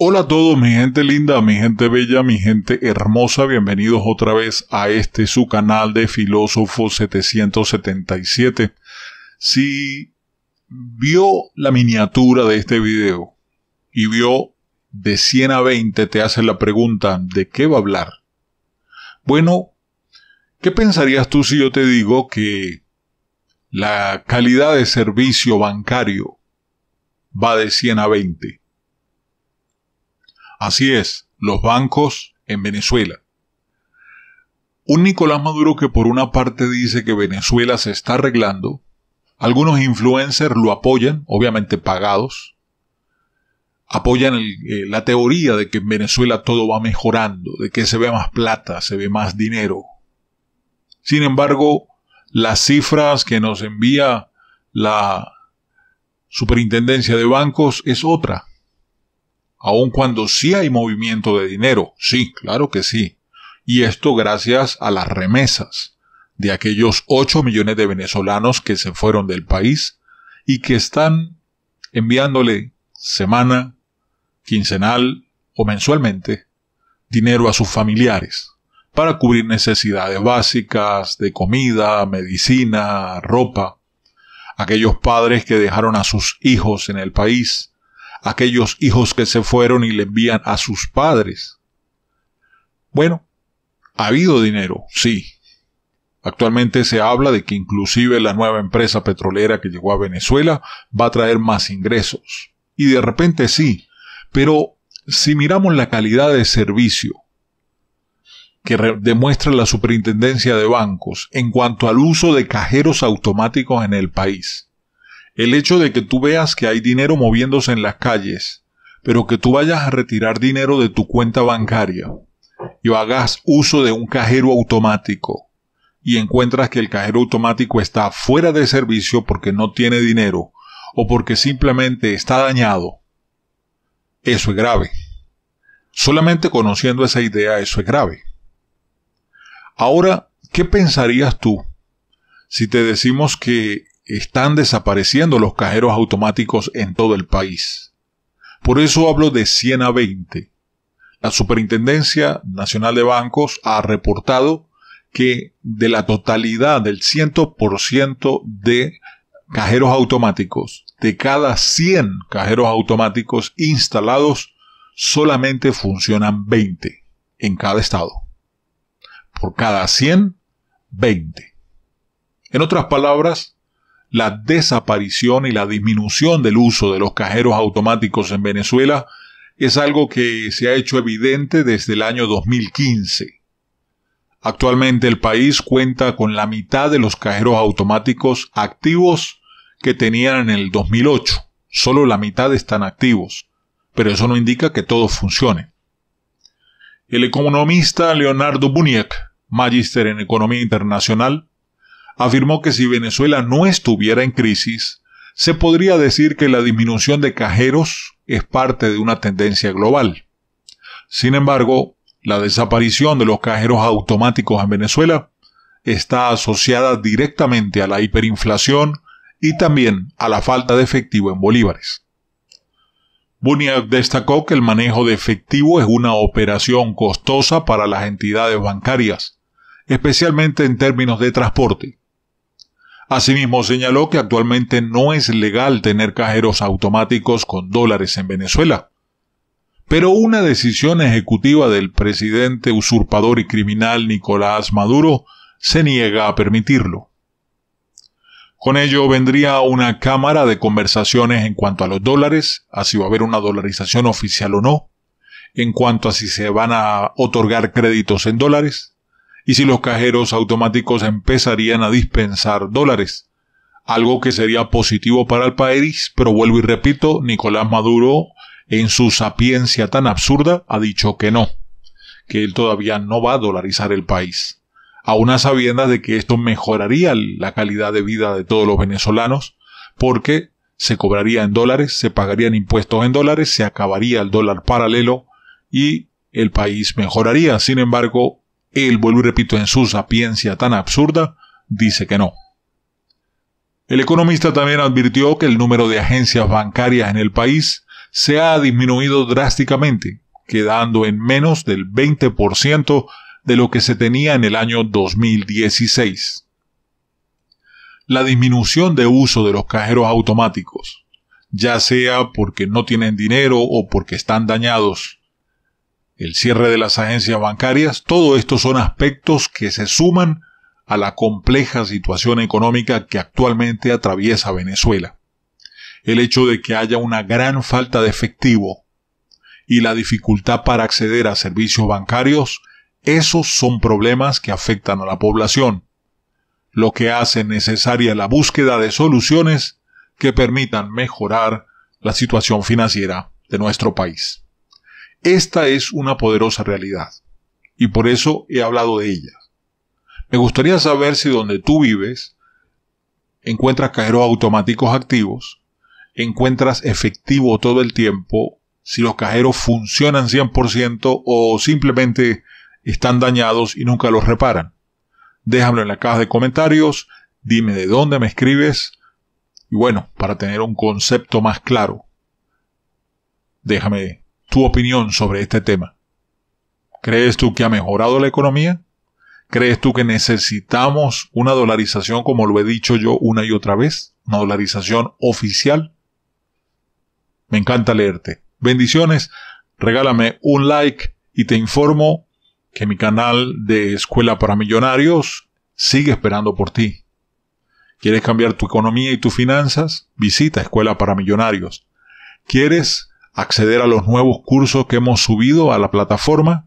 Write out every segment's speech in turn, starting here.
Hola a todos, mi gente linda, mi gente bella, mi gente hermosa, bienvenidos otra vez a este su canal de Filósofo 777. Si vio la miniatura de este video y vio de 100 a 20, te hace la pregunta ¿de qué va a hablar? Bueno, ¿qué pensarías tú si yo te digo que la calidad de servicio bancario va de 100 a 20? Así es, los bancos en Venezuela. Un Nicolás Maduro que por una parte dice que Venezuela se está arreglando, algunos influencers lo apoyan, obviamente pagados, apoyan eh, la teoría de que en Venezuela todo va mejorando, de que se ve más plata, se ve más dinero. Sin embargo, las cifras que nos envía la Superintendencia de Bancos es otra aun cuando sí hay movimiento de dinero, sí, claro que sí. Y esto gracias a las remesas de aquellos 8 millones de venezolanos que se fueron del país y que están enviándole semana, quincenal o mensualmente dinero a sus familiares para cubrir necesidades básicas de comida, medicina, ropa. Aquellos padres que dejaron a sus hijos en el país aquellos hijos que se fueron y le envían a sus padres. Bueno, ha habido dinero, sí. Actualmente se habla de que inclusive la nueva empresa petrolera que llegó a Venezuela va a traer más ingresos. Y de repente sí, pero si miramos la calidad de servicio que demuestra la Superintendencia de Bancos en cuanto al uso de cajeros automáticos en el país, el hecho de que tú veas que hay dinero moviéndose en las calles, pero que tú vayas a retirar dinero de tu cuenta bancaria y hagas uso de un cajero automático y encuentras que el cajero automático está fuera de servicio porque no tiene dinero o porque simplemente está dañado, eso es grave. Solamente conociendo esa idea, eso es grave. Ahora, ¿qué pensarías tú si te decimos que están desapareciendo los cajeros automáticos en todo el país. Por eso hablo de 100 a 20. La Superintendencia Nacional de Bancos ha reportado que de la totalidad del 100% de cajeros automáticos, de cada 100 cajeros automáticos instalados, solamente funcionan 20 en cada estado. Por cada 100, 20. En otras palabras, la desaparición y la disminución del uso de los cajeros automáticos en Venezuela es algo que se ha hecho evidente desde el año 2015. Actualmente el país cuenta con la mitad de los cajeros automáticos activos que tenían en el 2008. Solo la mitad están activos, pero eso no indica que todo funcione. El economista Leonardo Buniek, magíster en Economía Internacional, afirmó que si Venezuela no estuviera en crisis, se podría decir que la disminución de cajeros es parte de una tendencia global. Sin embargo, la desaparición de los cajeros automáticos en Venezuela está asociada directamente a la hiperinflación y también a la falta de efectivo en bolívares. Buniak destacó que el manejo de efectivo es una operación costosa para las entidades bancarias, especialmente en términos de transporte, Asimismo, señaló que actualmente no es legal tener cajeros automáticos con dólares en Venezuela. Pero una decisión ejecutiva del presidente usurpador y criminal Nicolás Maduro se niega a permitirlo. Con ello vendría una cámara de conversaciones en cuanto a los dólares, a si va a haber una dolarización oficial o no, en cuanto a si se van a otorgar créditos en dólares, y si los cajeros automáticos empezarían a dispensar dólares, algo que sería positivo para el país, pero vuelvo y repito, Nicolás Maduro en su sapiencia tan absurda ha dicho que no, que él todavía no va a dolarizar el país, a sabiendas de que esto mejoraría la calidad de vida de todos los venezolanos, porque se cobraría en dólares, se pagarían impuestos en dólares, se acabaría el dólar paralelo y el país mejoraría. Sin embargo, él, vuelvo y repito, en su sapiencia tan absurda, dice que no. El economista también advirtió que el número de agencias bancarias en el país se ha disminuido drásticamente, quedando en menos del 20% de lo que se tenía en el año 2016. La disminución de uso de los cajeros automáticos, ya sea porque no tienen dinero o porque están dañados, el cierre de las agencias bancarias, todo esto son aspectos que se suman a la compleja situación económica que actualmente atraviesa Venezuela. El hecho de que haya una gran falta de efectivo y la dificultad para acceder a servicios bancarios, esos son problemas que afectan a la población, lo que hace necesaria la búsqueda de soluciones que permitan mejorar la situación financiera de nuestro país. Esta es una poderosa realidad, y por eso he hablado de ella. Me gustaría saber si donde tú vives encuentras cajeros automáticos activos, encuentras efectivo todo el tiempo, si los cajeros funcionan 100% o simplemente están dañados y nunca los reparan. Déjamelo en la caja de comentarios, dime de dónde me escribes y bueno, para tener un concepto más claro. Déjame opinión sobre este tema. ¿Crees tú que ha mejorado la economía? ¿Crees tú que necesitamos una dolarización, como lo he dicho yo una y otra vez? ¿Una dolarización oficial? Me encanta leerte. Bendiciones, regálame un like y te informo que mi canal de Escuela para Millonarios sigue esperando por ti. ¿Quieres cambiar tu economía y tus finanzas? Visita Escuela para Millonarios. ¿Quieres acceder a los nuevos cursos que hemos subido a la plataforma,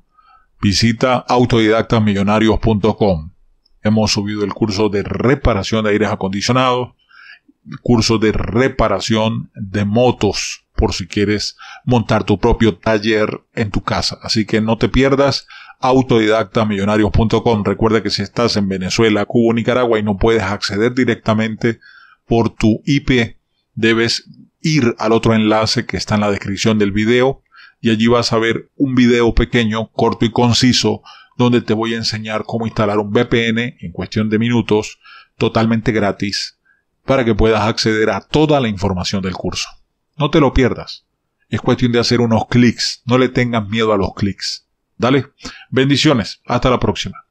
visita autodidactamillonarios.com Hemos subido el curso de reparación de aires acondicionados, curso de reparación de motos, por si quieres montar tu propio taller en tu casa. Así que no te pierdas autodidactamillonarios.com. Recuerda que si estás en Venezuela, Cuba o Nicaragua y no puedes acceder directamente por tu IP, debes ir al otro enlace que está en la descripción del video y allí vas a ver un video pequeño, corto y conciso, donde te voy a enseñar cómo instalar un VPN en cuestión de minutos, totalmente gratis, para que puedas acceder a toda la información del curso. No te lo pierdas. Es cuestión de hacer unos clics, no le tengas miedo a los clics. Dale, bendiciones, hasta la próxima.